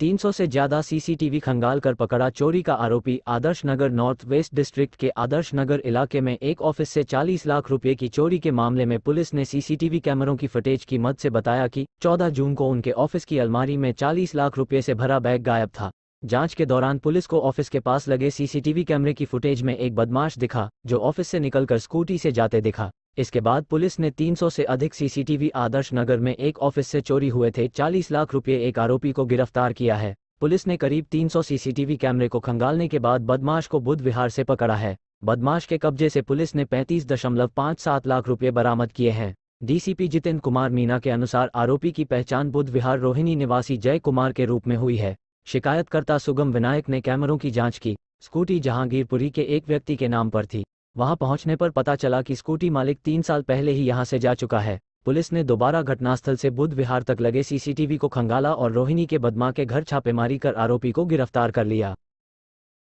300 से ज्यादा सीसीटीवी खंगाल कर पकड़ा चोरी का आरोपी Adarsh Nagar north west district के आदर्श नगर इलाके में एक ऑफिस से 40 लाख रुपए की चोरी के मामले में पुलिस ने सीसीटीवी कैमरों की फुटेज की मद से बताया कि 14 जून को उनके ऑफिस की अलमारी में 40 लाख रुपए से भरा बैग गायब था जांच के दौरान पुलिस को ऑफिस के पास लगे सीसीटीवी कैमरे की फुटेज में एक बदमाश दिखा जो ऑफिस से निकलकर स्कूटी से जाते दिखा इसके बाद पुलिस ने 300 से अधिक सीसीटीवी आदर्श नगर में एक ऑफिस से चोरी हुए थे 40 लाख रुपए एक आरोपी को गिरफ्तार किया है पुलिस ने करीब 300 सीसीटीवी कैमरे को खंगालने के बाद बदमाश को बुध विहार से पकड़ा है बदमाश के कब्जे से पुलिस ने पैंतीस लाख रुपये बरामद किए हैं डीसीपी जितेंद्र कुमार मीना के अनुसार आरोपी की पहचान बुध विहार रोहिणी निवासी जय कुमार के रूप में हुई है शिकायतकर्ता सुगम विनायक ने कैमरों की जांच की स्कूटी जहांगीरपुरी के एक व्यक्ति के नाम पर थी वहां पहुंचने पर पता चला कि स्कूटी मालिक तीन साल पहले ही यहां से जा चुका है पुलिस ने दोबारा घटनास्थल से बुद्ध विहार तक लगे सीसीटीवी को खंगाला और रोहिणी के बदमा के घर छापेमारी कर आरोपी को गिरफ्तार कर लिया